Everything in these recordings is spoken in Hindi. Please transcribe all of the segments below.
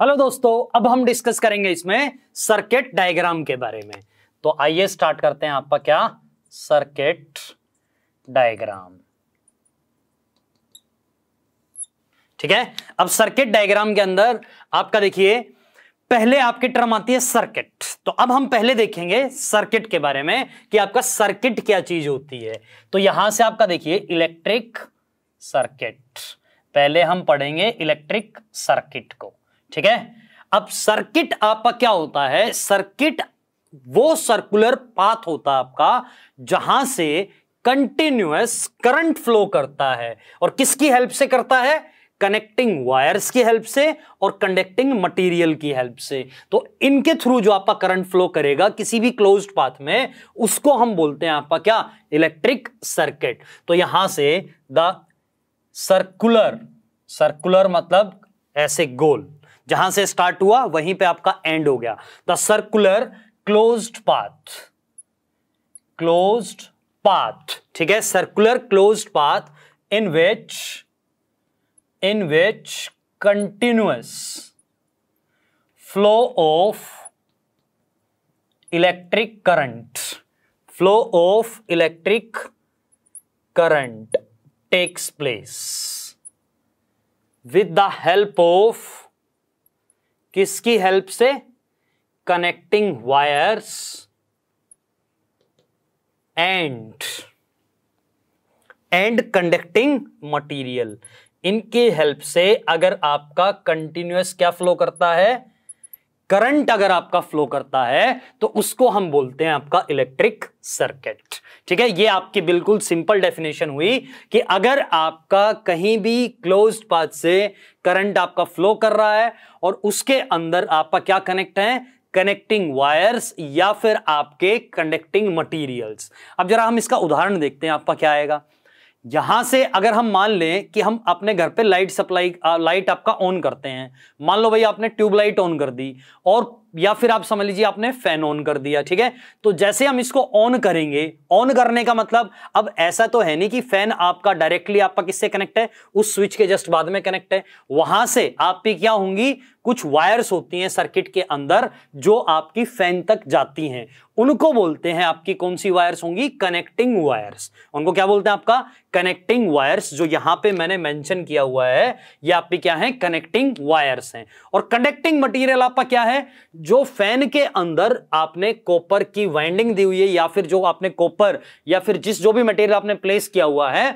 हेलो दोस्तों अब हम डिस्कस करेंगे इसमें सर्किट डायग्राम के बारे में तो आइए स्टार्ट करते हैं आपका क्या सर्किट डायग्राम ठीक है अब सर्किट डायग्राम के अंदर आपका देखिए पहले आपकी टर्म आती है सर्किट तो अब हम पहले देखेंगे सर्किट के बारे में कि आपका सर्किट क्या चीज होती है तो यहां से आपका देखिए इलेक्ट्रिक सर्किट पहले हम पढ़ेंगे इलेक्ट्रिक सर्किट को ठीक है अब सर्किट आपका क्या होता है सर्किट वो सर्कुलर पाथ होता है आपका जहां से कंटिन्यूस करंट फ्लो करता है और किसकी हेल्प से करता है कनेक्टिंग वायर्स की हेल्प से और कंडक्टिंग मटेरियल की हेल्प से तो इनके थ्रू जो आपका करंट फ्लो करेगा किसी भी क्लोज्ड पाथ में उसको हम बोलते हैं आपका क्या इलेक्ट्रिक सर्किट तो यहां से द सर्कुलर सर्कुलर मतलब ऐसे गोल जहां से स्टार्ट हुआ वहीं पे आपका एंड हो गया the circular closed path closed path ठीक है circular closed path in which in which continuous flow of electric current flow of electric current takes place with the help of किसकी हेल्प से connecting wires and and conducting material इनकी हेल्प से अगर आपका कंटिन्यूस क्या फ्लो करता है करंट अगर आपका फ्लो करता है तो उसको हम बोलते हैं आपका इलेक्ट्रिक सर्किट ठीक है ये आपकी बिल्कुल सिंपल डेफिनेशन हुई कि अगर आपका कहीं भी क्लोज्ड पाथ से करंट आपका फ्लो कर रहा है और उसके अंदर आपका क्या कनेक्ट है कनेक्टिंग वायर्स या फिर आपके कंडक्टिंग मटेरियल्स अब जरा हम इसका उदाहरण देखते हैं आपका क्या आएगा यहां से अगर हम मान लें कि हम अपने घर पे लाइट सप्लाई लाइट आपका ऑन करते हैं मान लो भाई आपने ट्यूबलाइट ऑन कर दी और या फिर आप समझ लीजिए आपने फैन ऑन कर दिया ठीक है तो जैसे हम इसको ऑन करेंगे ऑन करने का मतलब अब ऐसा तो है नहीं कि फैन आपका डायरेक्टली आपका किससे कनेक्ट है उस स्विच के जस्ट बाद में कनेक्ट है वहां से आपकी क्या होंगी कुछ वायर्स होती हैं सर्किट के अंदर जो आपकी फैन तक जाती हैं उनको बोलते हैं आपकी कौन सी वायर्स होंगी कनेक्टिंग वायर्स उनको क्या बोलते हैं आपका कनेक्टिंग वायर्स जो यहां पे मैंने मेंशन किया हुआ है ये आपकी क्या है कनेक्टिंग वायर्स हैं और कनेक्टिंग मटेरियल आपका क्या है जो फैन के अंदर आपने कॉपर की वाइंडिंग दी हुई है या फिर जो आपने कॉपर या फिर जिस जो भी मटेरियल आपने प्लेस किया हुआ है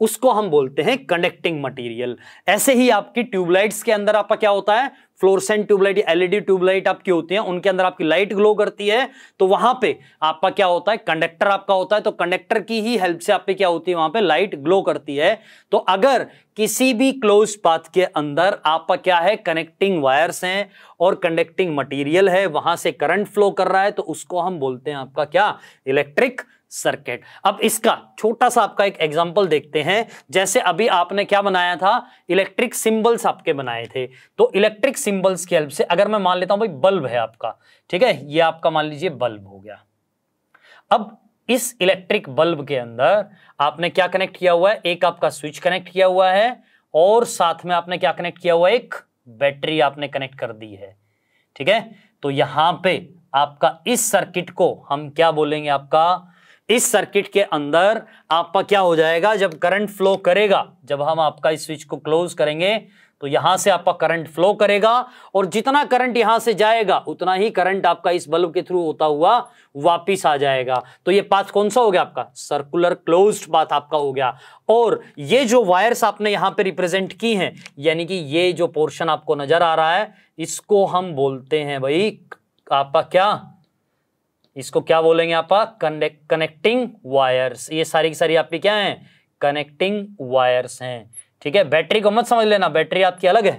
उसको हम बोलते हैं कनेक्टिंग मटेरियल ऐसे ही आपकी ट्यूबलाइट्स के अंदर आपका क्या होता है फ्लोरसेंट ट्यूबलाइट एलईडी ट्यूबलाइट आपकी होती है उनके अंदर आपकी लाइट ग्लो करती है तो वहां पे आपका क्या होता है कंडक्टर आपका होता है तो कंडक्टर की ही हेल्प से आपकी क्या होती है वहां पे लाइट ग्लो करती है तो अगर किसी भी क्लोज पाथ के अंदर आपका क्या है कनेक्टिंग वायर्स हैं और कंडक्टिंग मटेरियल है वहां से करंट फ्लो कर रहा है तो उसको हम बोलते हैं आपका क्या इलेक्ट्रिक सर्किट अब इसका छोटा सा आपका एक एग्जांपल देखते हैं जैसे अभी आपने क्या बनाया था इलेक्ट्रिक सिंबल्स आपके बनाए थे तो इलेक्ट्रिक सिंबल्स की हेल्प से अगर मैं मान लेता हूं भाई बल्ब है आपका ठीक है ये आपका मान लीजिए बल्ब हो गया अब इस इलेक्ट्रिक बल्ब के अंदर आपने क्या कनेक्ट किया हुआ है एक आपका स्विच कनेक्ट किया हुआ है और साथ में आपने क्या कनेक्ट किया हुआ है एक बैटरी आपने कनेक्ट कर दी है ठीक है तो यहां पे आपका इस सर्किट को हम क्या बोलेंगे आपका इस सर्किट के अंदर आपका क्या हो जाएगा जब करंट फ्लो करेगा जब हम आपका इस स्विच को क्लोज करेंगे तो यहां से आपका करंट फ्लो करेगा और जितना करंट यहां से जाएगा उतना ही करंट आपका इस बल्ब के थ्रू होता हुआ वापिस आ जाएगा तो ये पाथ कौन सा हो गया आपका सर्कुलर क्लोज पाथ आपका हो गया और ये जो वायर्स आपने यहां पे रिप्रेजेंट की हैं यानी कि ये जो पोर्शन आपको नजर आ रहा है इसको हम बोलते हैं भाई आपका क्या इसको क्या बोलेंगे आप कनेक्टिंग वायर्स ये सारी की सारी आपकी क्या है कनेक्टिंग वायर्स हैं ठीक है बैटरी को मत समझ लेना बैटरी आपकी अलग है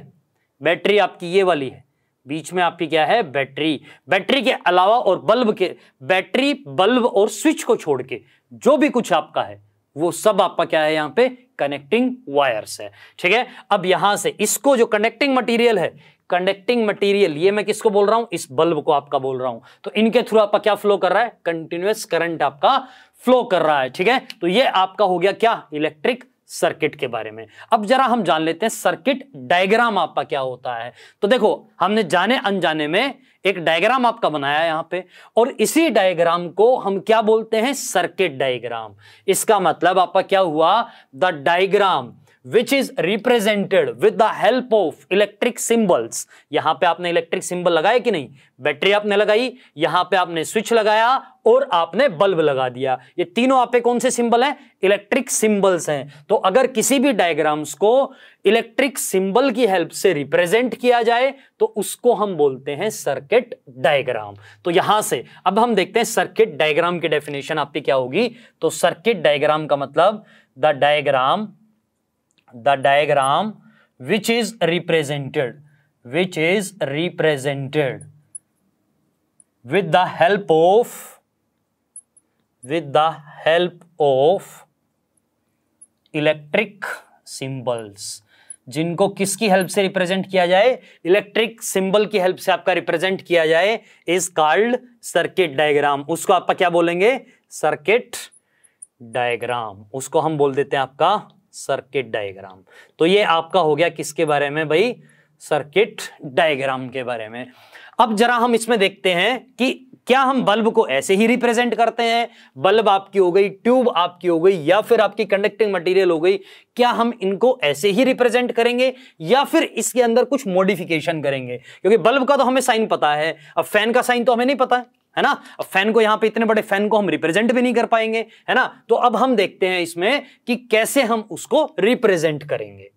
बैटरी आपकी ये वाली है बीच में आपकी क्या है बैटरी बैटरी के अलावा और बल्ब के बैटरी बल्ब और स्विच को छोड़ के जो भी कुछ आपका है वो सब आपका क्या है यहां पे कनेक्टिंग वायर्स है ठीक है अब यहां से इसको जो कनेक्टिंग मटेरियल है कंडक्टिंग मटेरियल ये मैं किसको बोल रहा हूं इस बल्ब को आपका बोल रहा हूं तो इनके थ्रू आपका क्या फ्लो कर रहा है कंटिन्यूस करंट आपका फ्लो कर रहा है ठीक है तो ये आपका हो गया क्या इलेक्ट्रिक सर्किट के बारे में अब जरा हम जान लेते हैं सर्किट डायग्राम आपका क्या होता है तो देखो हमने जाने अनजाने में एक डायग्राम आपका बनाया यहां पे और इसी डायग्राम को हम क्या बोलते हैं सर्किट डायग्राम इसका मतलब आपका क्या हुआ the diagram which is represented with the help of electric symbols यहां पे आपने इलेक्ट्रिक सिंबल लगाए कि नहीं बैटरी आपने लगाई यहां पे आपने स्विच लगाया और आपने बल्ब लगा दिया ये तीनों आप पे कौन से सिंबल हैं इलेक्ट्रिक सिंबल्स हैं तो अगर किसी भी डायग्राम्स को इलेक्ट्रिक सिंबल की हेल्प से रिप्रेजेंट किया जाए तो उसको हम बोलते हैं सर्किट डायग्राम तो यहां से अब हम देखते हैं सर्किट डायग्राम की डेफिनेशन आपकी क्या होगी तो सर्किट डायग्राम का मतलब the diagram the diagram which is represented which is represented with the help of with the help of electric symbols जिनको किसकी हेल्प से रिप्रेजेंट किया जाए इलेक्ट्रिक सिंबल की हेल्प से आपका रिप्रेजेंट किया जाए इज कॉल्ड सर्किट डायग्राम उसको आपका क्या बोलेंगे सर्किट डायग्राम उसको हम बोल देते हैं आपका सर्किट डायग्राम तो ये आपका हो गया किसके बारे में भाई सर्किट डायग्राम के बारे में अब जरा हम इसमें देखते हैं कि क्या हम बल्ब को ऐसे ही रिप्रेजेंट करते हैं बल्ब आपकी हो गई ट्यूब आपकी हो गई या फिर आपकी कंडक्टिंग मटेरियल हो गई क्या हम इनको ऐसे ही रिप्रेजेंट करेंगे या फिर इसके अंदर कुछ मॉडिफिकेशन करेंगे क्योंकि बल्ब का तो हमें साइन पता है अब फैन का साइन तो हमें नहीं पता है ना अब फैन को यहां पे इतने बड़े फैन को हम रिप्रेजेंट भी नहीं कर पाएंगे है ना तो अब हम देखते हैं इसमें कि कैसे हम उसको रिप्रेजेंट करेंगे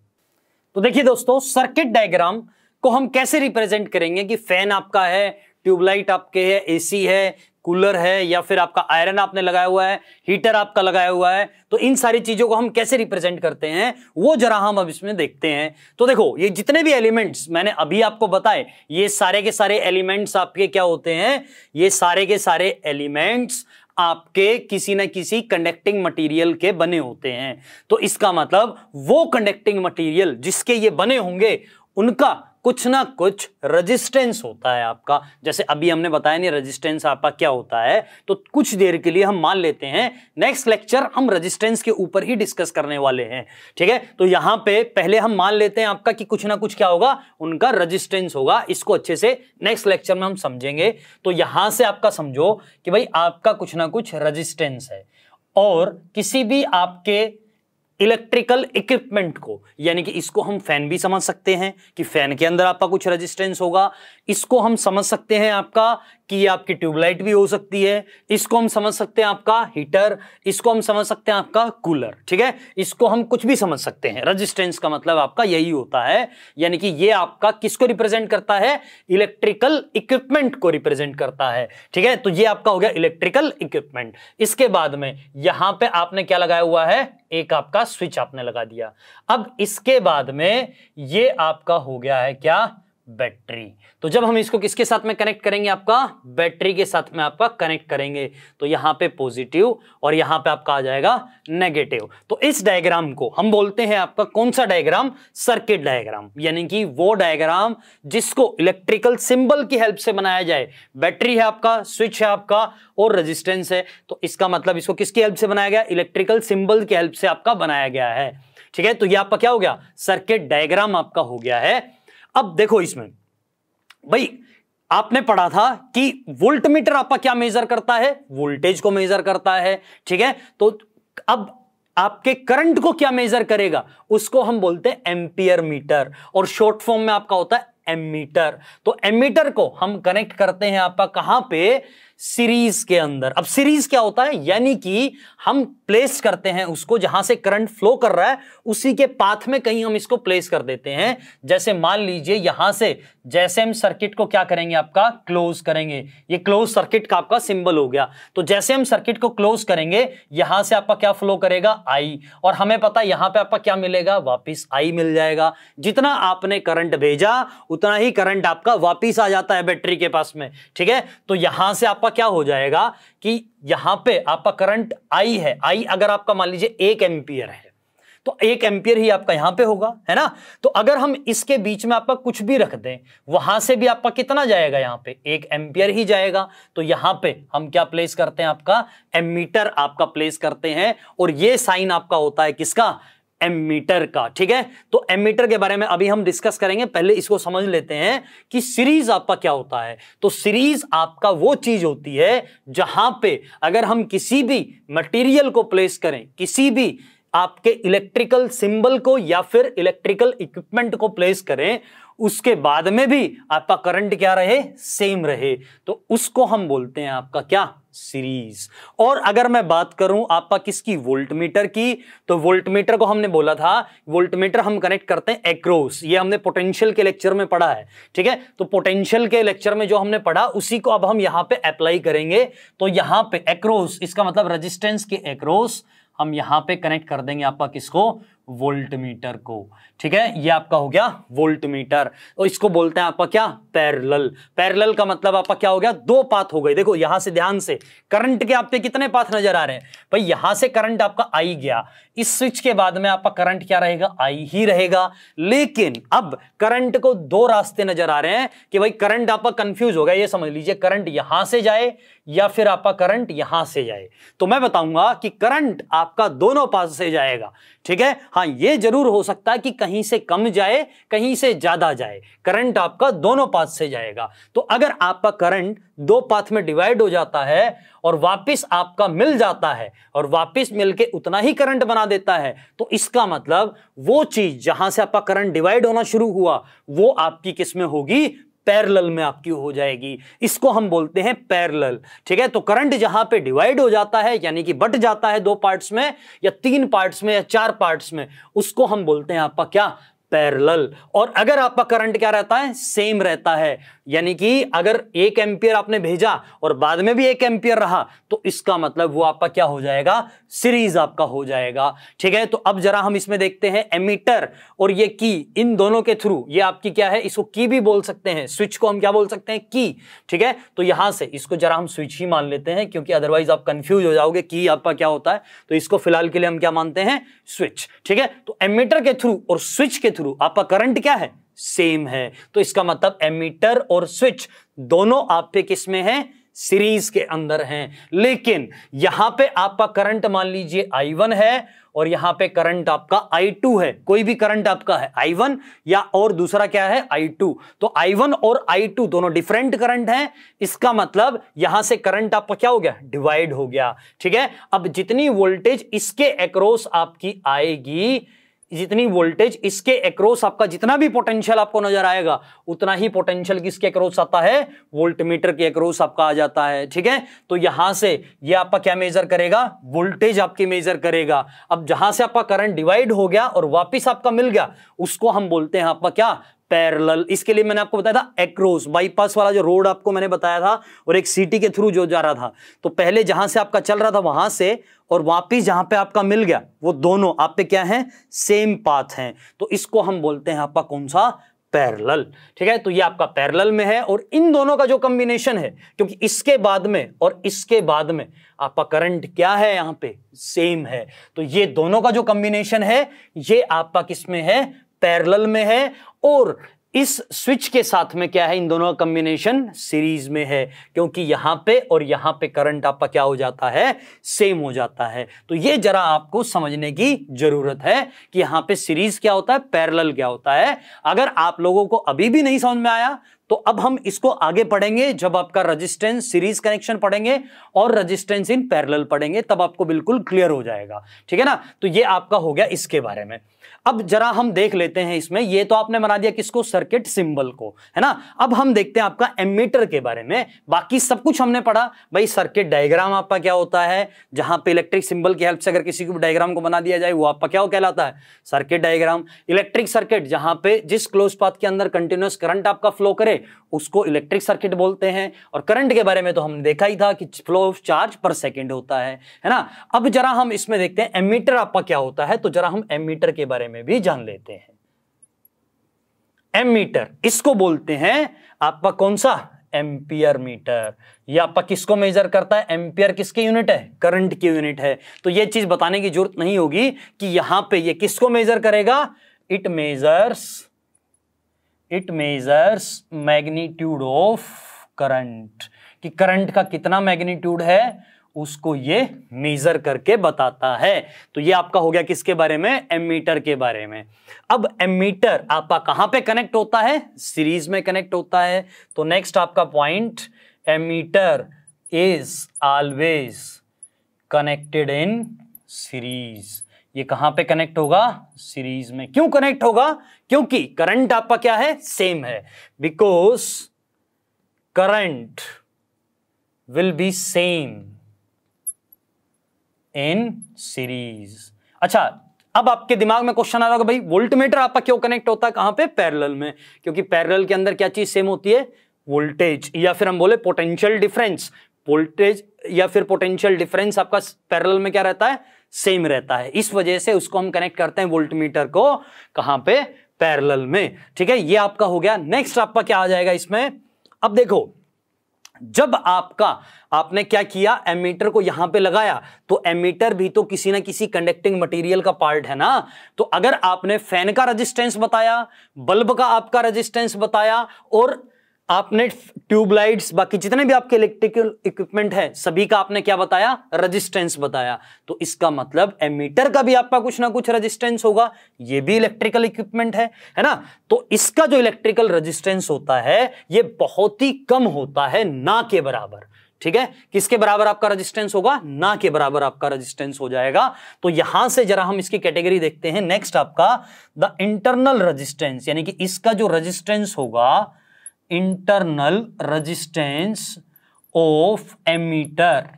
तो देखिए दोस्तों सर्किट डायग्राम को हम कैसे रिप्रेजेंट करेंगे कि फैन आपका है ट्यूबलाइट आपके है एसी है कूलर है या फिर आपका आयरन आपने लगाया हुआ है हीटर आपका लगाया हुआ है तो इन सारी चीजों को हम कैसे रिप्रेजेंट करते हैं वो जरा हम अब इसमें देखते हैं तो देखो ये जितने भी एलिमेंट्स मैंने अभी आपको बताए ये सारे के सारे एलिमेंट्स आपके क्या होते हैं ये सारे के सारे एलिमेंट्स आपके किसी ना किसी कंडक्टिंग मटेरियल के बने होते हैं तो इसका मतलब वो कंडक्टिंग मटेरियल जिसके ये बने होंगे उनका कुछ ना कुछ रेजिस्टेंस होता है आपका जैसे अभी हमने बताया नहीं रेजिस्टेंस आपका क्या होता है तो कुछ देर के लिए हम मान लेते हैं नेक्स्ट लेक्चर हम रेजिस्टेंस के ऊपर ही डिस्कस करने वाले हैं ठीक है तो यहां पे पहले हम मान लेते हैं आपका कि कुछ ना कुछ क्या होगा उनका रजिस्टेंस होगा इसको अच्छे से नेक्स्ट लेक्चर में हम समझेंगे तो यहां से आपका समझो कि भाई आपका कुछ ना कुछ रजिस्टेंस है और किसी भी आपके इलेक्ट्रिकल इक्विपमेंट को यानी कि इसको हम फैन भी समझ सकते हैं कि फैन के अंदर आपका कुछ रेजिस्टेंस होगा इसको हम समझ सकते हैं आपका कि ये आपकी ट्यूबलाइट भी हो सकती है इसको हम समझ सकते हैं आपका हीटर इसको हम समझ सकते हैं आपका कूलर ठीक है इसको हम कुछ भी समझ सकते हैं रजिस्टेंस का मतलब आपका यही होता है यानी कि ये आपका किसको रिप्रेजेंट करता है इलेक्ट्रिकल इक्विपमेंट को रिप्रेजेंट करता है ठीक है तो ये आपका हो गया इलेक्ट्रिकल इक्विपमेंट इसके बाद में यहां पे आपने क्या लगाया हुआ है एक आपका स्विच आपने लगा दिया अब इसके बाद में ये आपका हो गया है क्या बैटरी तो जब हम इसको किसके साथ में कनेक्ट करेंगे आपका बैटरी के साथ में आपका कनेक्ट करेंगे तो यहां पे पॉजिटिव और यहां पे आपका आ जाएगा नेगेटिव तो इस डायग्राम को हम बोलते हैं आपका कौन सा डायग्राम सर्किट डायग्राम यानी कि वो डायग्राम जिसको इलेक्ट्रिकल सिंबल की हेल्प से बनाया जाए बैटरी है आपका स्विच है आपका और रजिस्टेंस है तो इसका मतलब इसको किसकी हेल्प से बनाया गया इलेक्ट्रिकल सिंबल की हेल्प से आपका बनाया गया है ठीक है तो यह आपका क्या हो गया सर्किट डायग्राम आपका हो गया है अब देखो इसमें भाई आपने पढ़ा था कि वोल्ट मीटर आपका क्या मेजर करता है वोल्टेज को मेजर करता है ठीक है तो अब आपके करंट को क्या मेजर करेगा उसको हम बोलते हैं एम्पियर मीटर और शॉर्ट फॉर्म में आपका होता है एमीटर तो एमीटर को हम कनेक्ट करते हैं आपका कहां पे सीरीज के अंदर अब सीरीज क्या होता है यानी कि हम प्लेस करते हैं उसको जहां से करंट फ्लो कर रहा है उसी के पाथ में कहीं हम इसको प्लेस कर देते हैं जैसे मान लीजिए यहां से जैसे हम सर्किट को क्या करेंगे आपका क्लोज करेंगे ये क्लोज सर्किट का आपका सिंबल हो गया तो जैसे हम सर्किट को क्लोज करेंगे यहां से आपका क्या फ्लो करेगा आई और हमें पता यहां पर आपका क्या मिलेगा वापिस आई मिल जाएगा जितना आपने करंट भेजा उतना ही करंट आपका वापिस आ जाता है बैटरी के पास में ठीक है तो यहां से आपका आपका क्या हो जाएगा कि यहां पे आपका करंट आई है आई अगर आपका मान लीजिए एक एम्पियर है तो एक एम्पियर ही आपका यहां पे होगा है ना तो अगर हम इसके बीच में आपका कुछ भी रख दें वहां से भी आपका कितना जाएगा यहां पे एक एम्पियर ही जाएगा तो यहां पे हम क्या प्लेस करते हैं आपका एमीटर आपका प्लेस करते हैं और ये साइन आपका होता है किसका एमीटर का ठीक है तो एमीटर के बारे में अभी हम डिस्कस करेंगे पहले इसको समझ लेते हैं कि सीरीज आपका क्या होता है तो सीरीज आपका वो चीज होती है जहां पे अगर हम किसी भी मटेरियल को प्लेस करें किसी भी आपके इलेक्ट्रिकल सिंबल को या फिर इलेक्ट्रिकल इक्विपमेंट को प्लेस करें उसके बाद में भी आपका करंट क्या रहे सेम रहे तो उसको हम बोलते हैं आपका क्या सीरीज और अगर मैं बात करूं आपका किसकी वोल्टमीटर की तो वोल्टमीटर को हमने बोला था वोल्टमीटर हम कनेक्ट करते हैं एक्रोस ये हमने पोटेंशियल के लेक्चर में पढ़ा है ठीक है तो पोटेंशियल के लेक्चर में जो हमने पढ़ा उसी को अब हम यहां पे अप्लाई करेंगे तो यहां पे एक्रोस इसका मतलब रजिस्टेंस के एक्रोस हम यहां पे कनेक्ट कर देंगे आपका किसको वोल्ट मीटर को ठीक है ये आपका हो गया वोल्टमीटर और तो इसको बोलते हैं आपका क्या पैरेलल पैरेलल का मतलब आपका क्या हो गया दो पाथ हो गए देखो यहां से ध्यान से करंट के आपके कितने पाथ नजर आ रहे हैं भाई यहां से करंट आपका आई गया इस स्विच के बाद में आपका करंट क्या रहेगा आई ही रहेगा लेकिन अब करंट को दो रास्ते नजर आ रहे हैं कि भाई करंट आपका कंफ्यूज हो गया ये समझ लीजिए करंट यहां से जाए या फिर आपका करंट यहां से जाए तो मैं बताऊंगा कि करंट आपका दोनों पास से जाएगा ठीक है हाँ ये जरूर हो सकता है कि कहीं से कम जाए कहीं से ज्यादा जाए करंट आपका दोनों पाथ से जाएगा तो अगर आपका करंट दो पाथ में डिवाइड हो जाता है और वापस आपका मिल जाता है और वापस मिलके उतना ही करंट बना देता है तो इसका मतलब वो चीज जहां से आपका करंट डिवाइड होना शुरू हुआ वो आपकी किस में होगी पैरल में आपकी हो जाएगी इसको हम बोलते हैं पैरल ठीक है तो करंट जहां पे डिवाइड हो जाता है यानी कि बट जाता है दो पार्ट्स में या तीन पार्ट्स में या चार पार्ट्स में उसको हम बोलते हैं आपका क्या पैरल और अगर आपका करंट क्या रहता है सेम रहता है यानी कि अगर एक एम्पियर आपने भेजा और बाद में भी एक एम्पियर रहा तो इसका मतलब वो आपका क्या हो जाएगा सीरीज आपका हो जाएगा ठीक है तो अब जरा हम इसमें देखते हैं एमीटर और ये की इन दोनों के थ्रू ये आपकी क्या है इसको की भी बोल सकते हैं स्विच को हम क्या बोल सकते हैं की ठीक है तो यहां से इसको जरा हम स्विच ही मान लेते हैं क्योंकि अदरवाइज आप कंफ्यूज हो जाओगे की आपका क्या होता है तो इसको फिलहाल के लिए हम क्या मानते हैं स्विच ठीक है तो एमीटर के थ्रू और स्विच के थ्रू थ्रू आपका करंट क्या है सेम है तो इसका मतलब एमीटर और स्विच दोनों आप पे किस में है सीरीज के अंदर हैं लेकिन यहां पे आपका करंट मान लीजिए I1 है और यहां पे करंट आपका I2 है कोई भी करंट आपका है I1 या और दूसरा क्या है I2 तो I1 और I2 दोनों डिफरेंट करंट हैं इसका मतलब यहां से करंट आपका क्या हो गया डिवाइड हो गया ठीक है अब जितनी वोल्टेज इसके एक्रॉस आपकी आएगी जितनी वोल्टेज इसके एक्रॉस आपका जितना भी पोटेंशियल आपको नजर आएगा उतना ही पोटेंशियल किसके एक्रॉस आता है वोल्टमीटर के एक्रॉस आपका आ जाता है ठीक है तो यहां से ये आपका क्या मेजर करेगा वोल्टेज आपकी मेजर करेगा अब जहां से आपका करंट डिवाइड हो गया और वापिस आपका मिल गया उसको हम बोलते हैं आपका क्या पैरेलल इसके लिए मैंने आपको बताया था एक्रोस बाईपास वाला जो रोड आपको मैंने बताया था और एक सिटी के थ्रू जो जा रहा था तो पहले जहां से आपका चल रहा था वहां से और वापिस जहां पे आपका मिल गया वो दोनों आप पे क्या है सेम पाथ है तो इसको हम बोलते हैं आपका कौन सा पैरेलल ठीक है तो ये आपका पैरेलल में है और इन दोनों का जो कॉम्बिनेशन है क्योंकि इसके बाद में और इसके बाद में आपका करंट क्या है यहाँ पे सेम है तो ये दोनों का जो कॉम्बिनेशन है ये आपका किसमें है पैरल में है और इस स्विच के साथ में क्या है इन दोनों का सीरीज में है क्योंकि यहां पे और यहां पे करंट आपका क्या हो जाता है सेम हो जाता है तो ये जरा आपको समझने की जरूरत है कि यहां पे सीरीज क्या होता है पैरेलल क्या होता है अगर आप लोगों को अभी भी नहीं समझ में आया तो अब हम इसको आगे पढ़ेंगे जब आपका रजिस्टेंस सीरीज कनेक्शन पढ़ेंगे और रजिस्टेंस इन पैरेलल पढ़ेंगे तब आपको बिल्कुल क्लियर हो जाएगा ठीक है ना तो ये आपका हो गया इसके बारे में अब जरा हम देख लेते हैं इसमें ये तो आपने बना दिया किसको सर्किट सिंबल को है ना अब हम देखते हैं आपका एमीटर के बारे में बाकी सब कुछ हमने पढ़ा भाई सर्किट डायग्राम आपका क्या होता है जहां पे इलेक्ट्रिक सिंबल की हेल्प से अगर किसी को डायग्राम को बना दिया जाए वो आपका क्या कहलाता है सर्किट डायग्राम इलेक्ट्रिक सर्किट जहां पे जिस क्लोज पाथ के अंदर कंटिन्यूस करंट आपका फ्लो करे उसको इलेक्ट्रिक सर्किट बोलते हैं और करंट के बारे में तो हमने देखा ही था कि फ्लो ऑफ चार्ज पर सेकेंड होता है है ना अब जरा हम इसमें देखते हैं एमीटर आपका क्या होता है तो जरा हम एमीटर के बारे में भी जान लेते हैं एमीटर इसको बोलते हैं आपका कौन सा एम्पियर मीटर ये आपका किसको मेजर करता है एम्पियर किसकी यूनिट है करंट की यूनिट है तो ये चीज बताने की जरूरत नहीं होगी कि यहां पे ये किसको मेजर करेगा it measures it measures magnitude of current कि करंट का कितना मैग्नीट्यूड है उसको ये मेजर करके बताता है तो ये आपका हो गया किसके बारे में एमीटर के बारे में अब एमीटर आपका कहां पे कनेक्ट होता है सीरीज में कनेक्ट होता है तो नेक्स्ट आपका point ammeter is always connected in series ये कहां पे कनेक्ट होगा सीरीज में क्यों कनेक्ट होगा क्योंकि करंट आपका क्या है सेम है because current will be same in series अच्छा अब आपके दिमाग में क्वेश्चन आ रहा होगा भाई वोल्टमीटर आपका क्यों कनेक्ट होता है कहां पे पैरेलल में क्योंकि पैरेलल के अंदर क्या चीज सेम होती है वोल्टेज या फिर हम बोले पोटेंशियल डिफरेंस वोल्टेज या फिर पोटेंशियल डिफरेंस आपका पैरल में क्या रहता है सेम रहता है इस वजह से उसको हम कनेक्ट करते हैं वोल्टमीटर को कहां पे पैरल में ठीक है ये आपका हो गया नेक्स्ट आपका क्या आ जाएगा इसमें अब देखो जब आपका आपने क्या किया एमीटर को यहां पे लगाया तो एमीटर भी तो किसी ना किसी कंडक्टिंग मटेरियल का पार्ट है ना तो अगर आपने फैन का रेजिस्टेंस बताया बल्ब का आपका रेजिस्टेंस बताया और आपने ट्यूबलाइट्स बाकी जितने भी आपके इलेक्ट्रिकल इक्विपमेंट है सभी का आपने क्या बताया रेजिस्टेंस बताया तो इसका मतलब एमीटर का भी आपका कुछ ना कुछ रेजिस्टेंस होगा ये भी इलेक्ट्रिकल इक्विपमेंट है है ना तो इसका जो इलेक्ट्रिकल रेजिस्टेंस होता है ये बहुत ही कम होता है ना के बराबर ठीक है किसके बराबर आपका रजिस्टेंस होगा ना के बराबर आपका रजिस्टेंस हो जाएगा तो यहां से जरा हम इसकी कैटेगरी देखते हैं नेक्स्ट आपका द इंटरनल रजिस्टेंस यानी कि इसका जो रजिस्टेंस होगा internal resistance of ammeter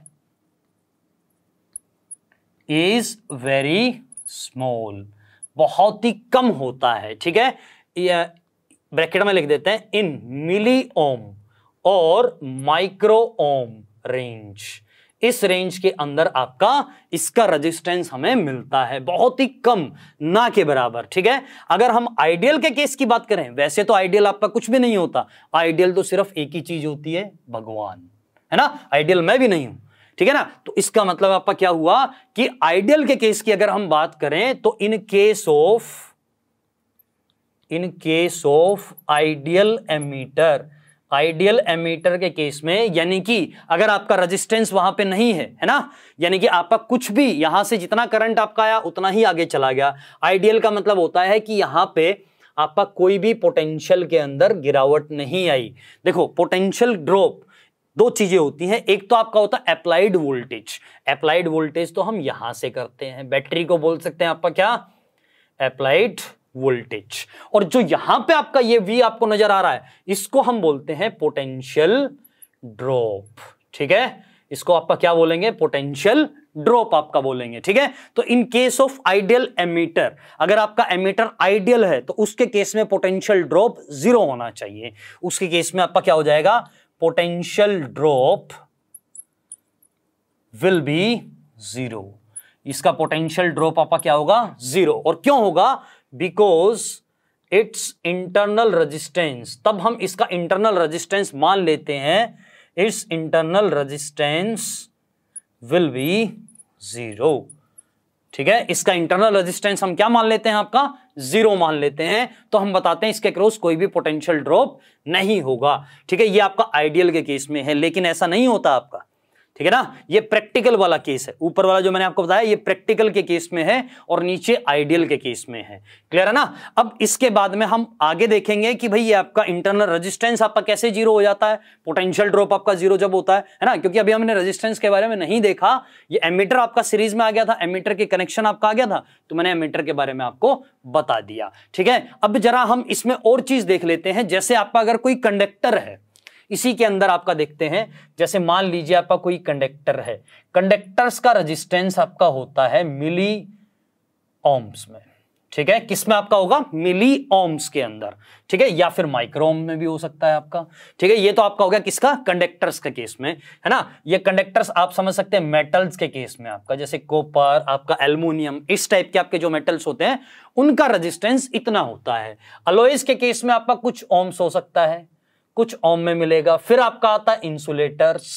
is very small बहुत ही कम होता है ठीक है यह ब्रैकेट में लिख देते हैं इन मिली ओम और माइक्रो ओम रेंज इस रेंज के अंदर आपका इसका रेजिस्टेंस हमें मिलता है बहुत ही कम ना के बराबर ठीक है अगर हम आइडियल के केस की बात करें वैसे तो आइडियल आपका कुछ भी नहीं होता आइडियल तो सिर्फ एक ही चीज होती है भगवान है ना आइडियल मैं भी नहीं हूं ठीक है ना तो इसका मतलब आपका क्या हुआ कि आइडियल के केस की अगर हम बात करें तो in case of in case of ideal ammeter ideal ammeter के केस में यानी कि अगर आपका रेजिस्टेंस वहां पे नहीं है है ना यानी कि आपका कुछ भी यहां से जितना करंट आपका आया उतना ही आगे चला गया आइडियल का मतलब होता है कि यहां पे आपका कोई भी पोटेंशियल के अंदर गिरावट नहीं आई देखो पोटेंशियल ड्रॉप दो चीजें होती हैं एक तो आपका होता है अप्लाइड वोल्टेज अप्लाइड वोल्टेज तो हम यहां से करते हैं बैटरी को बोल सकते हैं आपका क्या अप्लाइड वोल्टेज और जो यहां पे आपका ये वी आपको नजर आ रहा है इसको हम बोलते हैं पोटेंशियल ड्रॉप ठीक है इसको आपका क्या बोलेंगे पोटेंशियल ड्रॉप आपका बोलेंगे ठीक है तो in case of ideal ammeter अगर आपका एमीटर आइडियल है तो उसके केस में पोटेंशियल ड्रॉप जीरो होना चाहिए उसके केस में आपका क्या हो जाएगा potential drop will be zero इसका पोटेंशियल ड्रॉप आपका क्या होगा जीरो और क्यों होगा बिकॉज इट्स इंटरनल रजिस्टेंस तब हम इसका इंटरनल रजिस्टेंस मान लेते हैं its internal resistance will be zero ठीक है इसका इंटरनल रजिस्टेंस हम क्या मान लेते हैं आपका जीरो मान लेते हैं तो हम बताते हैं इसके क्रॉस कोई भी पोटेंशियल ड्रॉप नहीं होगा ठीक है ये आपका आइडियल के केस में है लेकिन ऐसा नहीं होता आपका ठीक है ना ये प्रैक्टिकल वाला केस है ऊपर वाला जो मैंने आपको बताया ये प्रैक्टिकल के केस में है और नीचे आइडियल के केस में है क्लियर है ना अब इसके बाद में हम आगे देखेंगे कि भाई ये आपका इंटरनल रेजिस्टेंस आपका कैसे जीरो हो जाता है पोटेंशियल ड्रॉप आपका जीरो जब होता है है ना क्योंकि अभी हमने रजिस्टेंस के बारे में नहीं देखा ये एमीटर आपका सीरीज में आ गया था एमीटर के कनेक्शन आपका आ गया था तो मैंने एमीटर के बारे में आपको बता दिया ठीक है अब जरा हम इसमें और चीज देख लेते हैं जैसे आपका अगर कोई कंडक्टर है इसी के अंदर आपका देखते हैं जैसे मान लीजिए आपका कोई कंडक्टर है कंडक्टर्स का रजिस्टेंस आपका होता है मिली ओम्स में ठीक है किस में आपका होगा मिली ओम्स के अंदर ठीक है या फिर माइक्रोम में भी हो सकता है आपका ठीक है ये तो आपका हो गया किसका कंडक्टर्स के केस में है ना ये कंडक्टर्स आप समझ सकते हैं मेटल्स के केस में आपका जैसे कॉपर आपका एल्यूमिनियम इस टाइप के आपके जो मेटल्स होते हैं उनका रजिस्टेंस इतना होता है अलोइस के केस में आपका कुछ ओम्स हो सकता है कुछ ओम में मिलेगा फिर आपका आता है इंसुलेटर्स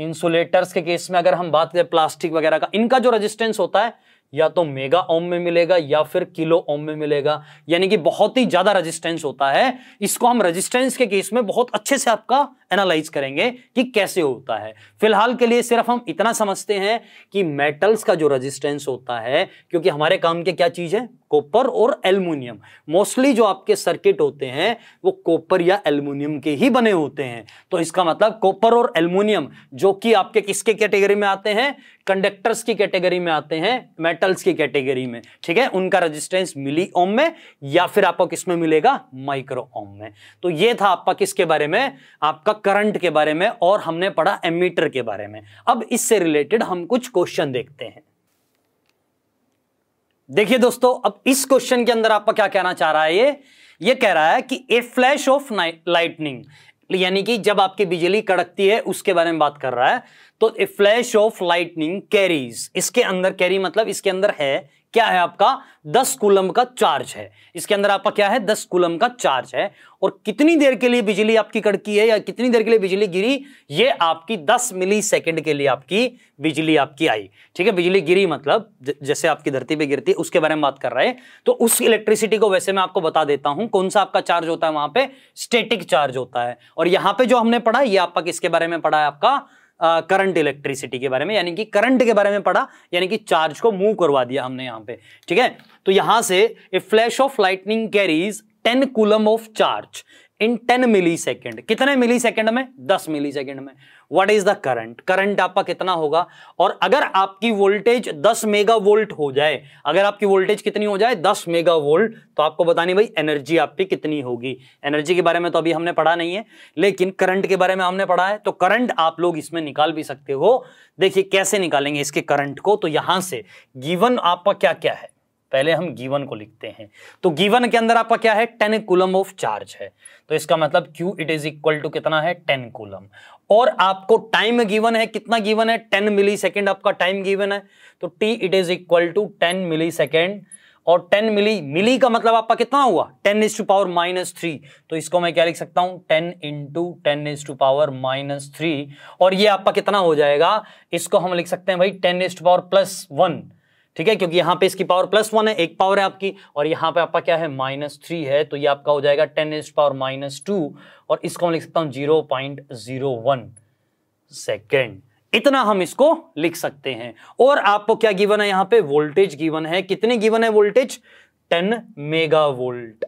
इंसुलेटर्स के केस में अगर हम बात करें प्लास्टिक वगैरह का इनका जो रेजिस्टेंस होता है या तो मेगा ओम में मिलेगा या फिर किलो ओम में मिलेगा यानी कि बहुत ही ज्यादा रेजिस्टेंस होता है इसको हम रेजिस्टेंस के केस में बहुत अच्छे से आपका एनालाइज करेंगे कि कैसे होता है फिलहाल के लिए सिर्फ हम इतना समझते हैं कि मेटल्स का जो रेजिस्टेंस होता है क्योंकि हमारे काम के क्या चीज है कॉपर और एल्युमिनियम मोस्टली जो आपके सर्किट होते हैं वो कॉपर या एल्युमिनियम के ही बने होते हैं तो इसका मतलब कॉपर और एल्युमिनियम जो कि आपके किसके कैटेगरी में आते हैं कंडक्टर्स की कैटेगरी में आते हैं मेटल्स की कैटेगरी में ठीक है उनका रेजिस्टेंस मिली ओम में या फिर आपको किसमें मिलेगा माइक्रो ओम में तो ये था आपका किसके बारे में आपका करंट के बारे में और हमने पढ़ा एमीटर के बारे में अब इससे रिलेटेड हम कुछ क्वेश्चन देखते हैं देखिए दोस्तों अब इस क्वेश्चन के अंदर आपका क्या कहना चाह रहा है ये ये कह रहा है कि ए फ्लैश ऑफ लाइटनिंग यानी कि जब आपकी बिजली कड़कती है उसके बारे में बात कर रहा है तो a flash of lightning carries इसके अंदर कैरी मतलब इसके अंदर है क्या है आपका दस कुलम का चार्ज है इसके अंदर आपका क्या है दस कुलम का चार्ज है और कितनी देर के लिए बिजली आपकी कड़की है या कितनी देर के लिए बिजली गिरी ये आपकी दस मिली सेकेंड के लिए आपकी बिजली आपकी आई ठीक है बिजली गिरी मतलब जैसे आपकी धरती पे गिरती है उसके बारे में बात कर रहे हैं तो उस इलेक्ट्रिसिटी को वैसे मैं आपको बता देता हूं कौन सा आपका चार्ज होता है वहां पर स्टेटिक चार्ज होता है और यहां पर जो हमने पढ़ा ये आपका किसके बारे में पढ़ा है आपका करंट इलेक्ट्रिसिटी के बारे में यानी कि करंट के बारे में पढ़ा यानी कि चार्ज को मूव करवा दिया हमने यहां पे ठीक है तो यहां से a flash of lightning carries ten coulomb of charge in ten milli second कितने मिली सेकेंड में दस मिली सेकेंड में what is the current current आपका कितना होगा और अगर आपकी वोल्टेज दस मेगा वोल्ट हो जाए अगर आपकी वोल्टेज कितनी हो जाए दस मेगा वोल्ट तो आपको बतानी भाई एनर्जी आपकी कितनी होगी एनर्जी के बारे में तो अभी हमने पढ़ा नहीं है लेकिन करंट के बारे में हमने पढ़ा है तो करंट आप लोग इसमें निकाल भी सकते हो देखिए कैसे निकालेंगे इसके करंट को तो यहां से गिवन आपका क्या क्या है पहले हम गीवन को लिखते हैं तो गीवन के अंदर आपका क्या है टेन कुलम ऑफ चार्ज है तो इसका मतलब Q it is equal to कितना है टेन कुलम और आपको टाइम गिवन है कितना गिवन है टेन मिली सेकेंड आपका टाइम गिवन है तो T it is equal to ten milli second और 10 मिली मिली का मतलब आपका कितना हुआ 10 is to power minus three तो इसको मैं क्या लिख सकता हूं 10 into ten is to power minus three और ये आपका कितना हो जाएगा इसको हम लिख सकते हैं भाई 10 is to power plus one ठीक है क्योंकि यहाँ पे इसकी पावर प्लस वन है एक पावर है आपकी और यहाँ पे आपका क्या है माइनस थ्री है तो ये आपका हो जाएगा ten is power minus two और इसको मैं लिख सकता हूं zero point zero one second इतना हम इसको लिख सकते हैं और आपको क्या गिवन है यहाँ पे वोल्टेज गिवन है कितने गिवन है voltage ten mega volt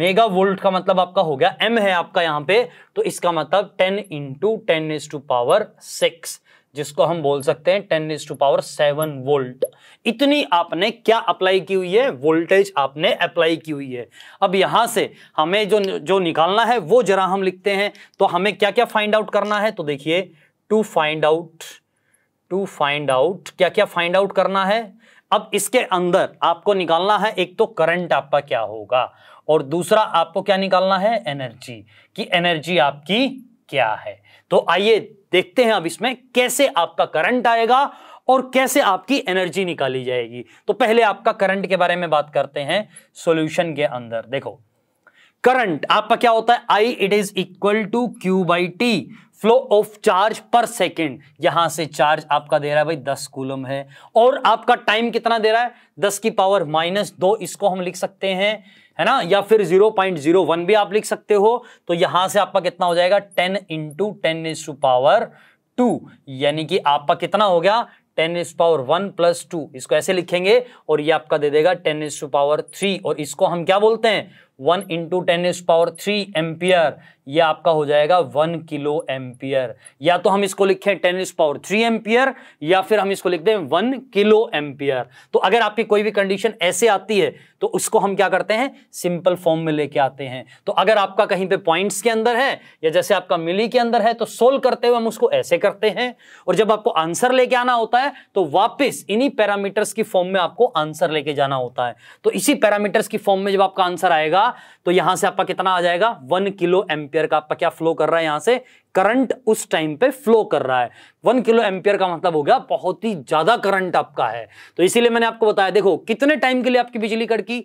mega volt का मतलब आपका हो गया एम है आपका यहां पे तो इसका मतलब ten into ten is to power six जिसको हम बोल सकते हैं ten is to power seven volt इतनी आपने क्या अप्लाई की हुई है वोल्टेज आपने अप्लाई की हुई है अब यहां से हमें जो जो निकालना है वो जरा हम लिखते हैं तो हमें क्या क्या फाइंड आउट करना है तो देखिए to find out to find out क्या क्या फाइंड आउट करना है अब इसके अंदर आपको निकालना है एक तो करंट आपका क्या होगा और दूसरा आपको क्या निकालना है एनर्जी कि एनर्जी आपकी क्या है तो आइए देखते हैं अब इसमें कैसे आपका करंट आएगा और कैसे आपकी एनर्जी निकाली जाएगी तो पहले आपका करंट के बारे में बात करते हैं सॉल्यूशन के अंदर देखो करंट आपका क्या होता है I it is equal to Q by T flow of charge पर सेकेंड यहां से चार्ज आपका दे रहा है भाई दस कूलम है और आपका टाइम कितना दे रहा है दस की पावर माइनस दो इसको हम लिख सकते हैं है ना या फिर 0.01 भी आप लिख सकते हो तो यहां से आपका कितना हो जाएगा 10 into ten is to power two यानी कि आपका कितना हो गया ten is power one plus two इसको ऐसे लिखेंगे और ये आपका दे देगा ten is to power three और इसको हम क्या बोलते हैं one into ten is power three ampere ये आपका हो जाएगा वन किलो एम्पियर या तो हम इसको लिखें ten is power three ampere या फिर हम इसको लिख दें वन किलो एम्पियर तो अगर आपकी कोई भी कंडीशन ऐसे आती है तो उसको हम क्या करते हैं सिंपल फॉर्म में लेके आते हैं तो अगर आपका कहीं पे पॉइंट्स के अंदर है या जैसे आपका मिली के अंदर है तो सोल्व करते हुए हम उसको ऐसे करते हैं और जब आपको आंसर लेके आना होता है तो वापस इन्हीं पैरामीटर्स की फॉर्म में आपको आंसर लेके जाना होता है तो इसी पैरामीटर्स की फॉर्म में जब आपका आंसर आएगा का तो यहां से आपका कितना आ जाएगा वन किलो एम्पियर का आपका क्या फ्लो कर रहा है यहां से करंट उस टाइम पे फ्लो कर रहा है वन किलो एम्पियर का मतलब हो गया बहुत ही ज्यादा करंट आपका है तो इसीलिए मैंने आपको बताया देखो कितने टाइम के लिए आपकी बिजली कड़की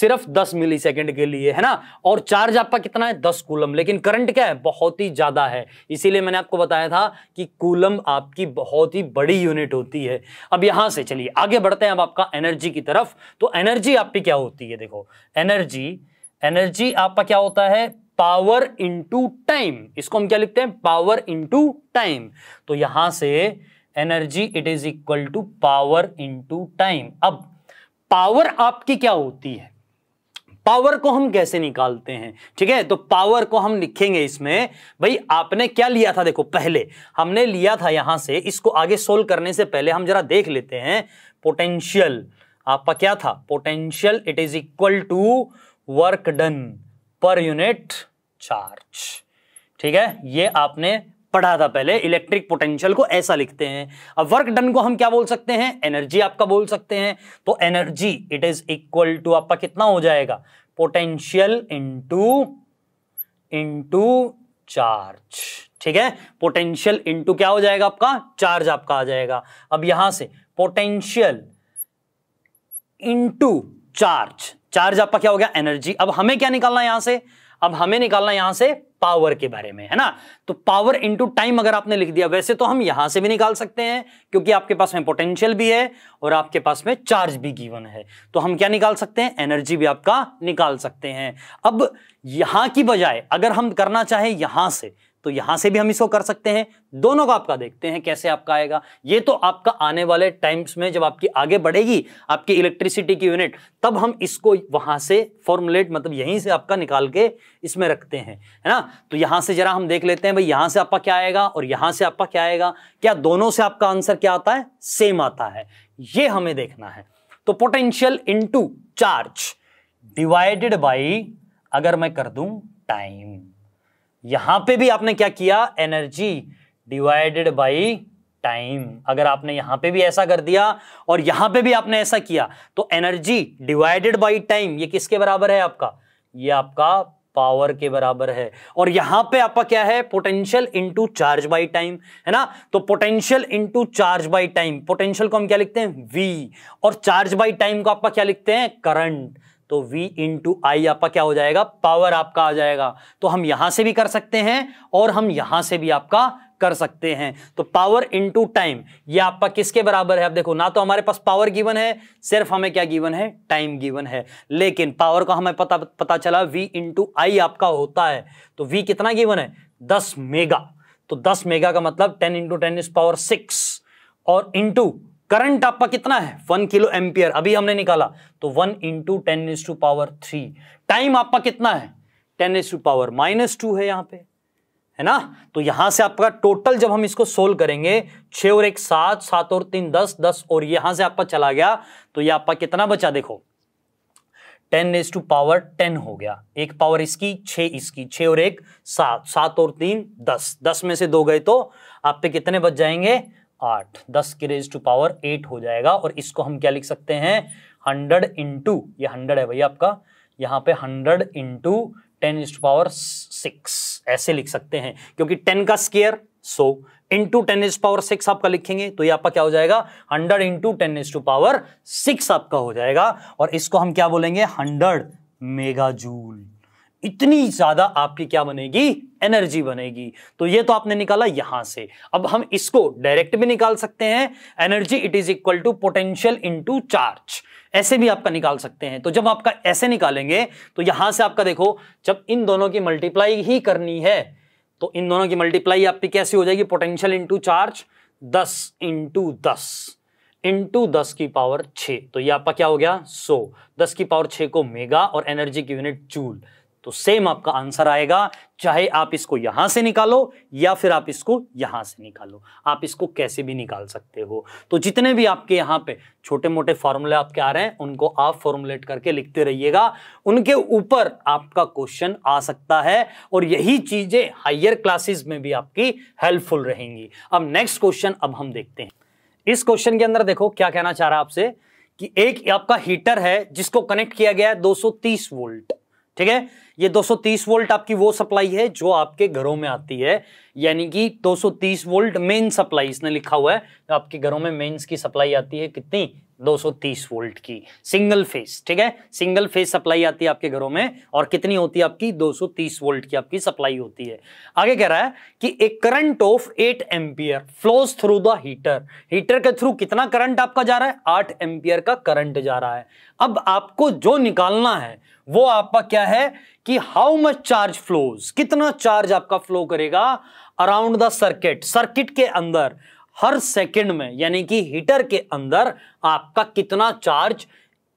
सिर्फ दस मिली सेकेंड के लिए है ना और चार्ज आपका कितना है दस कूलम लेकिन करंट क्या है बहुत ही ज्यादा है इसीलिए मैंने आपको बताया था कि कूलम आपकी बहुत ही बड़ी यूनिट होती है अब यहां से चलिए आगे बढ़ते हैं अब आपका एनर्जी की तरफ तो एनर्जी आपकी क्या होती है देखो एनर्जी एनर्जी आपका क्या होता है पावर इंटू टाइम इसको हम क्या लिखते हैं पावर इंटू टाइम तो यहां से energy it is equal to power into time अब पावर आपकी क्या होती है पावर को हम कैसे निकालते हैं ठीक है तो पावर को हम लिखेंगे इसमें भाई आपने क्या लिया था देखो पहले हमने लिया था यहां से इसको आगे सोल्व करने से पहले हम जरा देख लेते हैं पोटेंशियल आपका क्या था potential it is equal to work done पर यूनिट चार्ज ठीक है ये आपने पढ़ा था पहले इलेक्ट्रिक पोटेंशियल को ऐसा लिखते हैं अब वर्क डन को हम क्या बोल सकते हैं एनर्जी आपका बोल सकते हैं तो energy it is equal to आपका कितना हो जाएगा पोटेंशियल इंटू इंटू चार्ज ठीक है पोटेंशियल इंटू क्या हो जाएगा आपका चार्ज आपका आ जाएगा अब यहां से पोटेंशियल इंटू चार्ज चार्ज आपका क्या हो गया एनर्जी अब हमें क्या निकालना है यहां से अब हमें निकालना है यहां से पावर के बारे में है ना तो पावर इंटू टाइम अगर आपने लिख दिया वैसे तो हम यहां से भी निकाल सकते हैं क्योंकि आपके पास में पोटेंशियल भी है और आपके पास में चार्ज भी गिवन है तो हम क्या निकाल सकते हैं एनर्जी भी आपका निकाल सकते हैं अब यहां की बजाय अगर हम करना चाहें यहां से तो यहां से भी हम इसको कर सकते हैं दोनों का आपका देखते हैं कैसे आपका आएगा ये तो आपका आने वाले टाइम्स में जब आपकी आगे बढ़ेगी आपकी इलेक्ट्रिसिटी की यूनिट तब हम इसको वहां से फॉर्मुलेट मतलब यहीं से आपका निकाल के इसमें रखते हैं है ना तो यहां से जरा हम देख लेते हैं भाई यहां से आपका क्या आएगा और यहां से आपका क्या आएगा क्या दोनों से आपका आंसर क्या आता है सेम आता है ये हमें देखना है तो potential into charge divided by अगर मैं कर दूं टाइम यहां पे भी आपने क्या किया एनर्जी डिवाइडेड बाई टाइम अगर आपने यहां पे भी ऐसा कर दिया और यहां पे भी आपने ऐसा किया तो एनर्जी डिवाइडेड बाई टाइम ये किसके बराबर है आपका ये आपका पावर के बराबर है और यहां पे आपका क्या है potential into charge by time है ना तो potential into charge by time potential को हम क्या लिखते हैं वी और चार्ज बाई टाइम को आपका क्या लिखते हैं करंट तो V इंटू आई आपका क्या हो जाएगा पावर आपका आ जाएगा तो हम यहां से भी कर सकते हैं और हम यहां से भी आपका कर सकते हैं तो पावर इंटू टाइम ये आपका किसके बराबर है आप देखो ना तो हमारे पास पावर गिवन है सिर्फ हमें क्या गिवन है टाइम गिवन है लेकिन पावर का हमें पता पता चला V इंटू आई आपका होता है तो V कितना गिवन है दस मेगा तो दस मेगा का मतलब ten into ten is power six और इंटू करंट आपका कितना है वन किलो एम्पियर अभी हमने निकाला तो one into ten is to power three time आपका कितना है ten is to power minus two है यहाँ पे है ना तो यहां से आपका टोटल जब हम इसको सोल्व करेंगे छ और एक सात सात और तीन दस दस और यहां से आपका चला गया तो ये आपका कितना बचा देखो ten is to power ten हो गया एक पावर इसकी छ इसकी छ और एक सात सात और तीन दस दस में से दो गए तो आप पे कितने बच जाएंगे आठ दस के रेज टू पावर एट हो जाएगा और इसको हम क्या लिख सकते हैं हंड्रेड इंटू ये हंड्रेड है भैया आपका यहाँ पे hundred into ten is to power six ऐसे लिख सकते हैं क्योंकि टेन का स्केयर सो into ten is power six आपका लिखेंगे तो ये आपका क्या हो जाएगा hundred into ten is to power six आपका हो जाएगा और इसको हम क्या बोलेंगे हंड्रेड मेगा जूल इतनी ज्यादा आपकी क्या बनेगी एनर्जी बनेगी तो ये तो आपने निकाला यहां से अब हम इसको डायरेक्ट भी निकाल सकते हैं energy it is equal to potential into charge ऐसे भी आपका निकाल सकते हैं तो जब आपका ऐसे निकालेंगे तो यहां से आपका देखो जब इन दोनों की मल्टीप्लाई ही करनी है तो इन दोनों की मल्टीप्लाई आपकी कैसी हो जाएगी पोटेंशियल इंटू चार्ज दस इंटू दस इंटू दस की पावर छ तो ये आपका क्या हो गया सो दस की पावर छ को मेगा और एनर्जी की यूनिट जूल तो सेम आपका आंसर आएगा चाहे आप इसको यहां से निकालो या फिर आप इसको यहां से निकालो आप इसको कैसे भी निकाल सकते हो तो जितने भी आपके यहां पे छोटे मोटे फॉर्मूले आपके आ रहे हैं उनको आप फॉर्मुलेट करके लिखते रहिएगा उनके ऊपर आपका क्वेश्चन आ सकता है और यही चीजें हायर क्लासेस में भी आपकी हेल्पफुल रहेंगी अब नेक्स्ट क्वेश्चन अब हम देखते हैं इस क्वेश्चन के अंदर देखो क्या कहना चाह रहा है आपसे कि एक आपका हीटर है जिसको कनेक्ट किया गया है 230 वोल्ट ठीक है ये 230 वोल्ट आपकी वो सप्लाई है जो आपके घरों में आती है यानी कि 230 वोल्ट मेन सप्लाई इसने लिखा हुआ है तो आपके घरों में मेन्स की सप्लाई आती है कितनी 230 वोल्ट की सिंगल फेस ठीक है सिंगल फेस सप्लाई आती है आपके घरों में और कितनी होती है आपकी 230 वोल्ट की आपकी सप्लाई होती है आगे कह रहा है कि एक current of 8 ampere flows through the heater heater के थ्रू कितना करंट आपका जा रहा है 8 एम्पियर का करंट जा रहा है अब आपको जो निकालना है वो आपका क्या है कि हाउ मच चार्ज फ्लोज कितना चार्ज आपका फ्लो करेगा अराउंड द सर्किट सर्किट के अंदर हर सेकंड में यानी कि हीटर के अंदर आपका कितना चार्ज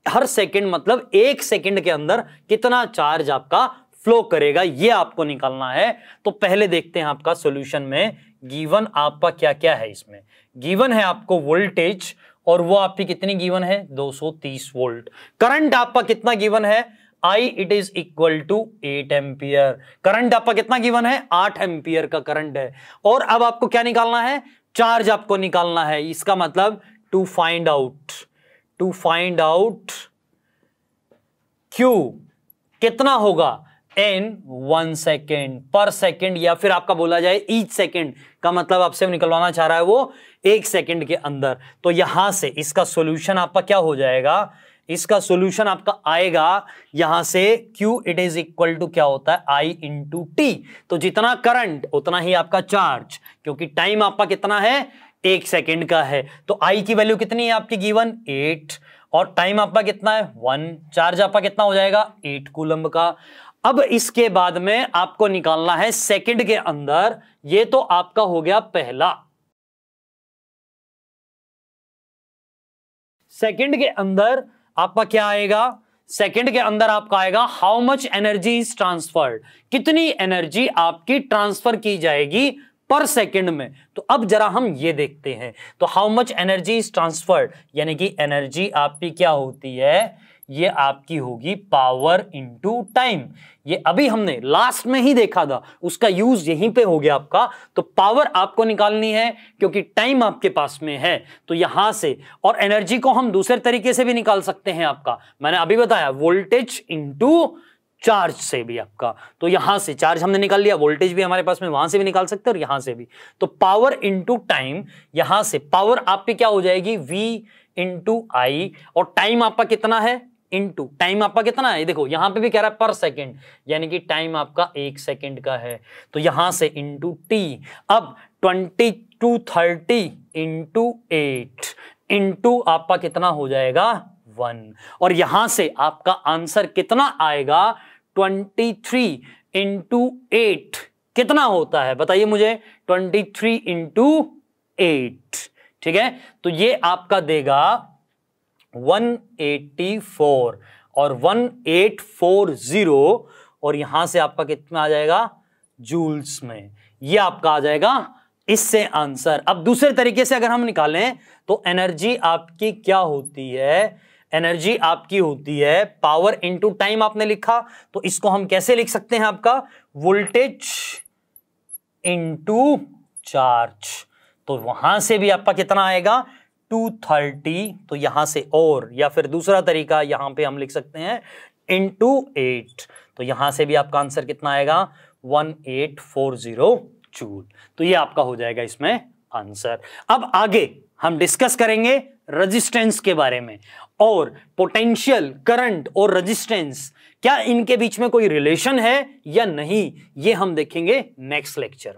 हर सेकंड मतलब एक सेकंड के अंदर कितना चार्ज आपका फ्लो करेगा ये आपको निकालना है तो पहले देखते हैं आपका सॉल्यूशन में गीवन आपका क्या क्या है इसमें गीवन है आपको वोल्टेज और वो आपकी कितनी गीवन है 230 वोल्ट करंट आपका कितना गीवन है I it is equal to eight ampere current आपका कितना गिवन है आठ एम्पियर का करंट है और अब आपको क्या निकालना है चार्ज आपको निकालना है इसका मतलब to find out to find out Q कितना होगा एन वन सेकेंड पर सेकेंड या फिर आपका बोला जाए ईच सेकेंड का मतलब आपसे निकलवाना चाह रहा है वो एक सेकेंड के अंदर तो यहां से इसका सॉल्यूशन आपका क्या हो जाएगा इसका सॉल्यूशन आपका आएगा यहां से Q it is equal to क्या होता है I इंटू टी तो जितना करंट उतना ही आपका चार्ज क्योंकि टाइम आपका कितना है एक सेकेंड का है तो I की वैल्यू कितनी है आपकी गिवन एट और टाइम आपका कितना है वन चार्ज आपका कितना हो जाएगा एट कूलम का अब इसके बाद में आपको निकालना है सेकेंड के अंदर ये तो आपका हो गया पहला सेकेंड के अंदर आपका क्या आएगा सेकंड के अंदर आपका आएगा how much energy is transferred कितनी एनर्जी आपकी ट्रांसफर की जाएगी पर सेकंड में तो अब जरा हम ये देखते हैं तो how much energy is transferred यानी कि एनर्जी आपकी क्या होती है ये आपकी होगी पावर इंटू टाइम ये अभी हमने लास्ट में ही देखा था उसका यूज यहीं पे हो गया आपका तो पावर आपको निकालनी है क्योंकि टाइम आपके पास में है तो यहां से और एनर्जी को हम दूसरे तरीके से भी निकाल सकते हैं आपका मैंने अभी बताया वोल्टेज इंटू चार्ज से भी आपका तो यहां से चार्ज हमने निकाल लिया वोल्टेज भी हमारे पास में वहां से भी निकाल सकते हैं और यहां से भी तो पावर इंटू टाइम यहां से पावर आप पे क्या हो जाएगी वी इंटू आई और टाइम आपका कितना है इनटू टाइम आपका कितना है ये देखो यहां पे भी कह रहा है पर सेकंड यानी कि टाइम आपका एक सेकंड का है तो यहां से इनटू टी अब twenty two thirty into eight into आपका कितना हो जाएगा वन और यहां से आपका आंसर कितना आएगा ट्वेंटी थ्री इंटू एट कितना होता है बताइए मुझे ट्वेंटी थ्री इंटू एट ठीक है तो ये आपका देगा 184 और 1840 और यहां से आपका कितना आ जाएगा जूल्स में ये आपका आ जाएगा इससे आंसर अब दूसरे तरीके से अगर हम निकालें तो एनर्जी आपकी क्या होती है एनर्जी आपकी होती है पावर इनटू टाइम आपने लिखा तो इसको हम कैसे लिख सकते हैं आपका वोल्टेज इनटू चार्ज तो वहां से भी आपका कितना आएगा टू थर्टी तो यहां से और या फिर दूसरा तरीका यहां पे हम लिख सकते हैं इन टू एट तो यहां से भी आपका आंसर कितना आएगा one eight four zero joule तो ये आपका हो जाएगा इसमें आंसर अब आगे हम डिस्कस करेंगे रेजिस्टेंस के बारे में और पोटेंशियल करंट और रेजिस्टेंस क्या इनके बीच में कोई रिलेशन है या नहीं ये हम देखेंगे नेक्स्ट लेक्चर में